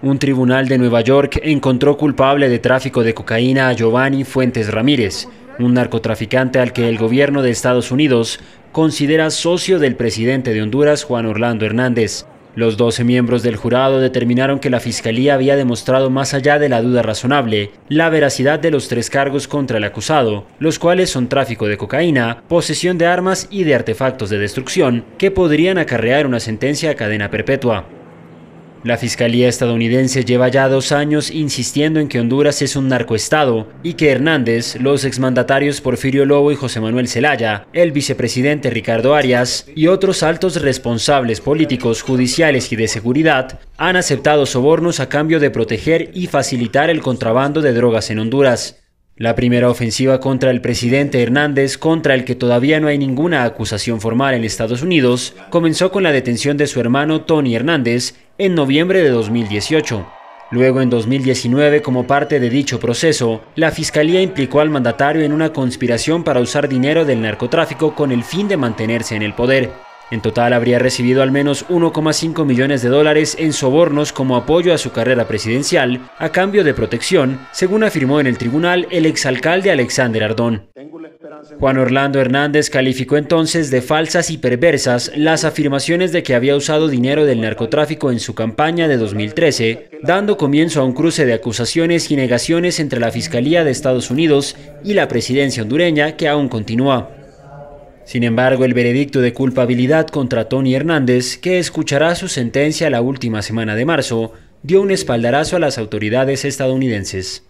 Un tribunal de Nueva York encontró culpable de tráfico de cocaína a Giovanni Fuentes Ramírez, un narcotraficante al que el gobierno de Estados Unidos considera socio del presidente de Honduras, Juan Orlando Hernández. Los 12 miembros del jurado determinaron que la Fiscalía había demostrado más allá de la duda razonable la veracidad de los tres cargos contra el acusado, los cuales son tráfico de cocaína, posesión de armas y de artefactos de destrucción, que podrían acarrear una sentencia a cadena perpetua. La Fiscalía estadounidense lleva ya dos años insistiendo en que Honduras es un narcoestado y que Hernández, los exmandatarios Porfirio Lobo y José Manuel Zelaya, el vicepresidente Ricardo Arias y otros altos responsables políticos, judiciales y de seguridad han aceptado sobornos a cambio de proteger y facilitar el contrabando de drogas en Honduras. La primera ofensiva contra el presidente Hernández, contra el que todavía no hay ninguna acusación formal en Estados Unidos, comenzó con la detención de su hermano Tony Hernández en noviembre de 2018. Luego, en 2019, como parte de dicho proceso, la Fiscalía implicó al mandatario en una conspiración para usar dinero del narcotráfico con el fin de mantenerse en el poder. En total habría recibido al menos 1,5 millones de dólares en sobornos como apoyo a su carrera presidencial a cambio de protección, según afirmó en el tribunal el exalcalde Alexander Ardón. Juan Orlando Hernández calificó entonces de falsas y perversas las afirmaciones de que había usado dinero del narcotráfico en su campaña de 2013, dando comienzo a un cruce de acusaciones y negaciones entre la Fiscalía de Estados Unidos y la presidencia hondureña que aún continúa. Sin embargo, el veredicto de culpabilidad contra Tony Hernández, que escuchará su sentencia la última semana de marzo, dio un espaldarazo a las autoridades estadounidenses.